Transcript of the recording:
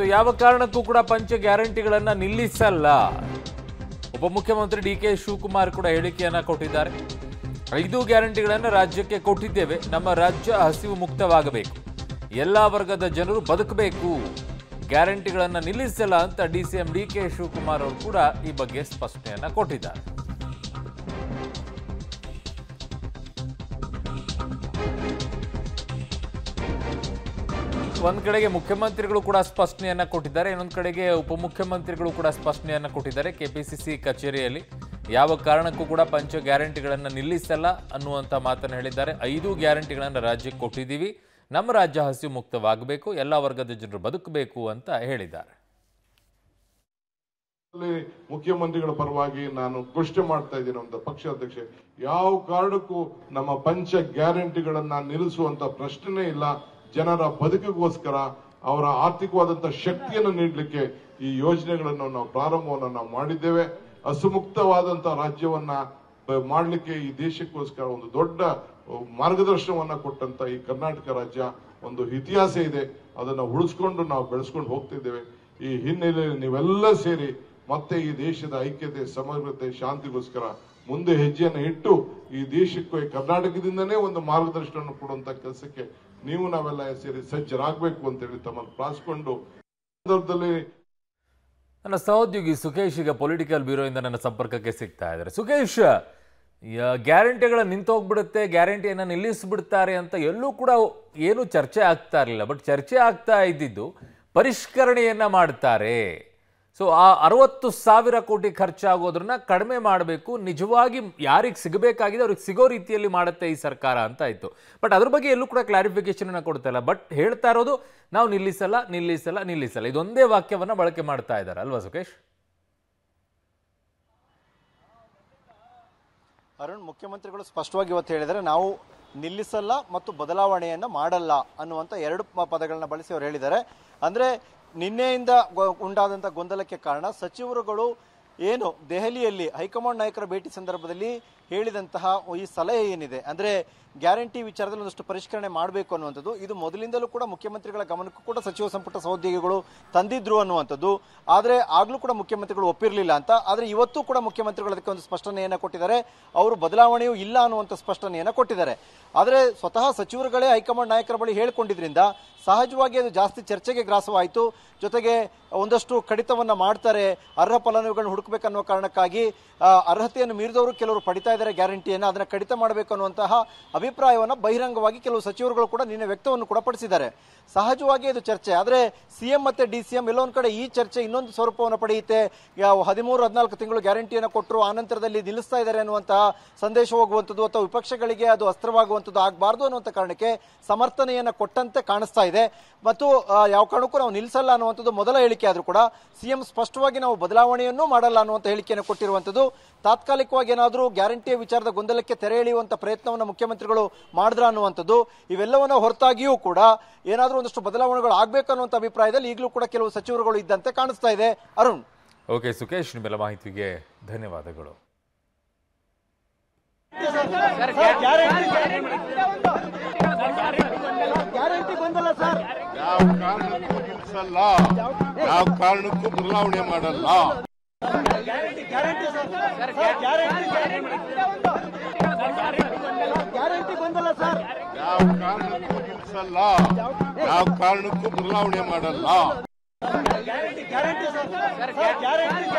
so ಯಾವ ಕಾರಣಕ್ಕೂ ಕೂಡ ಪಂಚ ಗ್ಯಾರಂಟಿಗಳನ್ನು ನಿಲ್ಲಿಸಲ್ಲ ಉಪಮುಖ್ಯಮಂತ್ರಿ ಡಿ ಕೆ ಶಿವಕುಮಾರ್ ಕೂಡ ಹೇಳಿಕೆಯನ್ನು ಕೊಟ್ಟಿದ್ದಾರೆ ಐದು ಗ್ಯಾರಂಟಿಗಳನ್ನು ರಾಜ್ಯಕ್ಕೆ ಕೊಟ್ಟಿದ್ದೇವೆ ನಮ್ಮ ರಾಜ್ಯ ಹಸಿವು ಮುಕ್ತವಾಗಬೇಕು ಎಲ್ಲ ವರ್ಗದ ಜನರು ಬದುಕಬೇಕು ಗ್ಯಾರಂಟಿಗಳನ್ನು ನಿಲ್ಲಿಸಲ್ಲ ಅಂತ D C M D K Shivakumar ಅವರು ಕೂಡ ಈ ಬಗ್ಗೆ ಸ್ಪಷ್ಟನೆಯನ್ನು ಕೊಟ್ಟಿದ್ದಾರೆ ಒಂದ್ ಕಡೆಗೆ ಮುಖ್ಯಮಂತ್ರಿಗಳು ಕೂಡ ಸ್ಪಷ್ಟನೆಯನ್ನ ಕೊಟ್ಟಿದ್ದಾರೆ ಇನ್ನೊಂದು ಕಡೆಗೆ ಉಪಮುಖ್ಯಮಂತ್ರಿಗಳು ಕೂಡ ಸ್ಪಷ್ಟನೆಯನ್ನ ಕೊಟ್ಟಿದ್ದಾರೆ ಕೆಪಿಸಿಸಿ ಕಚೇರಿಯಲ್ಲಿ ಯಾವ ಕಾರಣಕ್ಕೂ ಕೂಡ ಪಂಚ ಗ್ಯಾರಂಟಿಗಳನ್ನ ನಿಲ್ಲಿಸಲ್ಲ ಅನ್ನುವಂತ ಮಾತನ್ನ ಹೇಳಿದ್ದಾರೆ ಐದು ಗ್ಯಾರಂಟಿಗಳನ್ನು ರಾಜ್ಯಕ್ಕೆ ಕೊಟ್ಟಿದ್ದೀವಿ ನಮ್ಮ ರಾಜ್ಯ ಹಸಿವು ಮುಕ್ತವಾಗಬೇಕು ಎಲ್ಲ ವರ್ಗದ ಜನರು ಬದುಕಬೇಕು ಅಂತ ಹೇಳಿದ್ದಾರೆ ಮುಖ್ಯಮಂತ್ರಿಗಳ ಪರವಾಗಿ ನಾನು ಘೋಷಣೆ ಮಾಡ್ತಾ ಇದ್ದೀನಿ ಒಂದು ಪಕ್ಷ ಅಧ್ಯಕ್ಷ ಯಾವ ಕಾರಣಕ್ಕೂ ನಮ್ಮ ಪಂಚ ಗ್ಯಾರಂಟಿಗಳನ್ನ ನಿಲ್ಲಿಸುವಂತ ಪ್ರಶ್ನೆ ಇಲ್ಲ ಜನರ ಬದುಕಿಗೋಸ್ಕರ ಅವರ ಆರ್ಥಿಕವಾದಂಥ ಶಕ್ತಿಯನ್ನು ನೀಡಲಿಕ್ಕೆ ಈ ಯೋಜನೆಗಳನ್ನು ನಾವು ಪ್ರಾರಂಭವನ್ನು ನಾವು ಮಾಡಿದ್ದೇವೆ ಅಸುಮುಕ್ತವಾದಂತ ರಾಜ್ಯವನ್ನ ಮಾಡಲಿಕ್ಕೆ ಈ ದೇಶಕ್ಕೋಸ್ಕರ ಒಂದು ದೊಡ್ಡ ಮಾರ್ಗದರ್ಶನವನ್ನ ಕೊಟ್ಟಂತ ಈ ಕರ್ನಾಟಕ ರಾಜ್ಯ ಒಂದು ಇತಿಹಾಸ ಇದೆ ಅದನ್ನು ಉಳಿಸ್ಕೊಂಡು ನಾವು ಬೆಳೆಸ್ಕೊಂಡು ಹೋಗ್ತಿದ್ದೇವೆ ಈ ಹಿನ್ನೆಲೆಯಲ್ಲಿ ನೀವೆಲ್ಲ ಸೇರಿ ಮತ್ತೆ ಈ ದೇಶದ ಐಕ್ಯತೆ ಸಮಗ್ರತೆ ಶಾಂತಿಗೋಸ್ಕರ ಮುಂದೆ ಹೆಜ್ಜೆಯನ್ನು ಇಟ್ಟು ಈ ದೇಶಕ್ಕೆ ಕರ್ನಾಟಕದಿಂದನೇ ಒಂದು ಮಾರ್ಗದರ್ಶನವನ್ನು ಕೊಡುವಂತ ಕೆಲಸಕ್ಕೆ ನೀವು ನಾವೆಲ್ಲ ಸೇರಿ ಸಜ್ಜರಾಗಬೇಕು ಹೇಳಿ ತಮ್ಮನ್ನು ಪ್ರಾಸ್ಕೊಂಡು ಸಂದರ್ಭದಲ್ಲಿ ನನ್ನ ಸಹೋದ್ಯೋಗಿ ಸುಖೇಶ್ ಈಗ ಪೊಲಿಟಿಕಲ್ ಬ್ಯೂರೋ ಇಂದ ನನ್ನ ಸಂಪರ್ಕಕ್ಕೆ ಸಿಗ್ತಾ ಇದ್ದಾರೆ ಸುಖೇಶ್ ಗ್ಯಾರಂಟಿಗಳ ನಿಂತೋಗ್ಬಿಡುತ್ತೆ ಗ್ಯಾರಂಟಿಯನ್ನು ನಿಲ್ಲಿಸ್ಬಿಡ್ತಾರೆ ಅಂತ ಎಲ್ಲೂ ಕೂಡ ಏನು ಚರ್ಚೆ ಆಗ್ತಾ ಇರಲಿಲ್ಲ ಬಟ್ ಚರ್ಚೆ ಆಗ್ತಾ ಇದ್ದಿದ್ದು ಪರಿಷ್ಕರಣೆಯನ್ನ ಮಾಡ್ತಾರೆ ಸೊ ಆ ಅರವತ್ತು ಸಾವಿರ ಕೋಟಿ ಖರ್ಚಾಗೋದ್ರನ್ನ ಕಡಿಮೆ ಮಾಡಬೇಕು ನಿಜವಾಗಿ ಯಾರಿಗೆ ಸಿಗಬೇಕಾಗಿದೆ ಅವ್ರಿಗೆ ಸಿಗೋ ರೀತಿಯಲ್ಲಿ ಮಾಡುತ್ತೆ ಈ ಸರ್ಕಾರ ಅಂತ ಆಯಿತು ಬಟ್ ಅದ್ರ ಬಗ್ಗೆ ಎಲ್ಲೂ ಕೂಡ ಕ್ಲಾರಿಫಿಕೇಶನ್ ಕೊಡ್ತಾ ಇಲ್ಲ ಬಟ್ ಹೇಳ್ತಾ ಇರೋದು ನಾವು ನಿಲ್ಲಿಸಲ್ಲ ನಿಲ್ಲಿಸಲ್ಲ ನಿಲ್ಲಿಸಲ್ಲ ಇದೊಂದೇ ವಾಕ್ಯವನ್ನು ಬಳಕೆ ಮಾಡ್ತಾ ಇದ್ದಾರೆ ಅಲ್ವಾ ಸುಕೇಶ್ ಅರುಣ್ ಮುಖ್ಯಮಂತ್ರಿಗಳು ಸ್ಪಷ್ಟವಾಗಿ ಇವತ್ತು ಹೇಳಿದರೆ ನಾವು ನಿಲ್ಲಿಸಲ್ಲ ಮತ್ತು ಬದಲಾವಣೆಯನ್ನು ಮಾಡಲ್ಲ ಅನ್ನುವಂಥ ಎರಡು ಪದಗಳನ್ನ ಬಳಸಿ ಅವರು ಹೇಳಿದ್ದಾರೆ ಅಂದರೆ ನಿನ್ನೆಯಿಂದ ಉಂಟಾದಂಥ ಗೊಂದಲಕ್ಕೆ ಕಾರಣ ಸಚಿವರುಗಳು ಏನು ದೆಹಲಿಯಲ್ಲಿ ಹೈಕಮಾಂಡ್ ನಾಯಕರ ಭೇಟಿ ಸಂದರ್ಭದಲ್ಲಿ ಹೇಳಿದಂತಹ ಈ ಸಲಹೆ ಏನಿದೆ ಅಂದರೆ ಗ್ಯಾರಂಟಿ ವಿಚಾರದಲ್ಲಿ ಒಂದಷ್ಟು ಪರಿಷ್ಕರಣೆ ಮಾಡಬೇಕು ಅನ್ನುವಂಥದ್ದು ಇದು ಮೊದಲಿಂದಲೂ ಕೂಡ ಮುಖ್ಯಮಂತ್ರಿಗಳ ಗಮನಕ್ಕೂ ಕೂಡ ಸಚಿವ ಸಂಪುಟ ಸಹೋದ್ಯೋಗಿಗಳು ತಂದಿದ್ರು ಅನ್ನುವಂಥದ್ದು ಆದರೆ ಆಗಲೂ ಕೂಡ ಮುಖ್ಯಮಂತ್ರಿಗಳು ಒಪ್ಪಿರಲಿಲ್ಲ ಅಂತ ಆದರೆ ಇವತ್ತು ಕೂಡ ಮುಖ್ಯಮಂತ್ರಿಗಳು ಅದಕ್ಕೆ ಒಂದು ಸ್ಪಷ್ಟನೆಯನ್ನು ಕೊಟ್ಟಿದ್ದಾರೆ ಅವರು ಬದಲಾವಣೆಯೂ ಇಲ್ಲ ಅನ್ನುವಂಥ ಸ್ಪಷ್ಟನೆಯನ್ನು ಕೊಟ್ಟಿದ್ದಾರೆ ಆದರೆ ಸ್ವತಃ ಸಚಿವರುಗಳೇ ಹೈಕಮಾಂಡ್ ನಾಯಕರ ಬಳಿ ಹೇಳಿಕೊಂಡಿದ್ರಿಂದ ಸಹಜವಾಗಿ ಅದು ಜಾಸ್ತಿ ಚರ್ಚೆಗೆ ಗ್ರಾಸವಾಯಿತು ಜೊತೆಗೆ ಒಂದಷ್ಟು ಕಡಿತವನ್ನು ಮಾಡ್ತಾರೆ ಅರ್ಹ ಫಲಾನುಭವಿಗಳನ್ನ ಹುಡುಕಬೇಕನ್ನೋ ಕಾರಣಕ್ಕಾಗಿ ಅರ್ಹತೆಯನ್ನು ಮೀರಿದವರು ಕೆಲವರು ಪಡಿತಾ ಇದ್ದಾರೆ ಗ್ಯಾರಂಟಿಯನ್ನು ಅದನ್ನು ಕಡಿತ ಮಾಡಬೇಕು ಅನ್ನುವಂತಹ ಅಭಿಪ್ರಾಯವನ್ನು ಬಹಿರಂಗವಾಗಿ ಕೆಲವು ಸಚಿವರುಗಳು ಕೂಡ ನಿನ್ನೆ ವ್ಯಕ್ತವನ್ನು ಕೂಡ ಪಡಿಸಿದ್ದಾರೆ ಸಹಜವಾಗಿ ಇದು ಚರ್ಚೆ ಆದರೆ ಸಿ ಎಂ ಮತ್ತು ಡಿ ಸಿ ಎಂ ಎಲ್ಲೊಂದು ಕಡೆ ಈ ಚರ್ಚೆ ಇನ್ನೊಂದು ಸ್ವರೂಪವನ್ನು ಪಡೆಯುತ್ತೆ ಹದಿಮೂರು ಹದಿನಾಲ್ಕು ತಿಂಗಳು ಗ್ಯಾರಂಟಿಯನ್ನು ಕೊಟ್ಟರು ಆ ನಂತರದಲ್ಲಿ ನಿಲ್ಲಿಸ್ತಾ ಇದ್ದಾರೆ ಅನ್ನುವಂತಹ ಸಂದೇಶ ಹೋಗುವಂಥದ್ದು ಅಥವಾ ವಿಪಕ್ಷಗಳಿಗೆ ಅದು ಅಸ್ತ್ರವಾಗುವಂಥದ್ದು ಆಗಬಾರ್ದು ಅನ್ನುವಂಥ ಕಾರಣಕ್ಕೆ ಸಮರ್ಥನೆಯನ್ನು ಕೊಟ್ಟಂತೆ ಕಾಣಿಸ್ತಾ ಇದೆ ಇದೆ ಮತ್ತು ಯಾವ ಕಾರಣಕ್ಕೂ ನಾವು ನಿಲ್ಲಿಸಲ್ಲ ಅನ್ನುವಂಥದ್ದು ಮೊದಲ ಹೇಳಿಕೆ ಆದರೂ ಕೂಡ ಸಿಎಂ ಸ್ಪಷ್ಟವಾಗಿ ನಾವು ಬದಲಾವಣೆಯನ್ನು ಮಾಡಲ್ಲ ಅನ್ನುವಂಥ ಹೇಳಿಕೆಯನ್ನು ಕೊಟ್ಟಿರುವಂಥದ್ದು ತಾತ್ಕಾಲಿಕವಾಗಿ ಏನಾದರೂ ಗ್ಯಾರಂಟಿಯ ವಿಚಾರದ ಗೊಂದಲಕ್ಕೆ ತೆರೆ ಎಳೆಯುವಂಥ ಪ್ರಯತ್ನವನ್ನು ಮುಖ್ಯಮಂತ್ರಿಗಳು ಮಾಡಿದ್ರ ಅನ್ನುವಂಥದ್ದು ಇವೆಲ್ಲವನ್ನ ಹೊರತಾಗಿಯೂ ಕೂಡ ಏನಾದರೂ ಒಂದಷ್ಟು ಬದಲಾವಣೆಗಳು ಆಗಬೇಕು ಅನ್ನುವಂಥ ಅಭಿಪ್ರಾಯದಲ್ಲಿ ಈಗಲೂ ಕೂಡ ಕೆಲವು ಸಚಿವರುಗಳು ಇದ್ದಂತೆ ಕಾಣಿಸ್ತಾ ಇದೆ ಅರುಣ್ ಓಕೆ ಸುಖೇಶ್ ನಿಮ್ಮೆಲ್ಲ ಮಾಹಿತಿಗೆ ಧನ್ಯವಾದಗಳು ಸರ್ ಯಾವ ಕಾನೂಸಲ್ಲ ಯಾವ ಕಾರಣಕ್ಕೂ ಬದಲಾವಣೆ ಮಾಡಲ್ಲ ಗ್ಯಾರಂಟಿ ಕ್ಯಾರಂಟೆಂಟಿ ಗ್ಯಾರಂಟಿ ಬಂದಲ್ಲ ಸರ್ ಯಾವ ಕಾನೂನು ಸಲ್ಲ ಯಾವ ಕಾರಣಕ್ಕೂ ಬದಲಾವಣೆ ಮಾಡಲ್ಲ ಗ್ಯಾರಂಟಿ ಗ್ಯಾರಂಟಿ ಸರ್ ಗ್ಯಾರಂಟಿ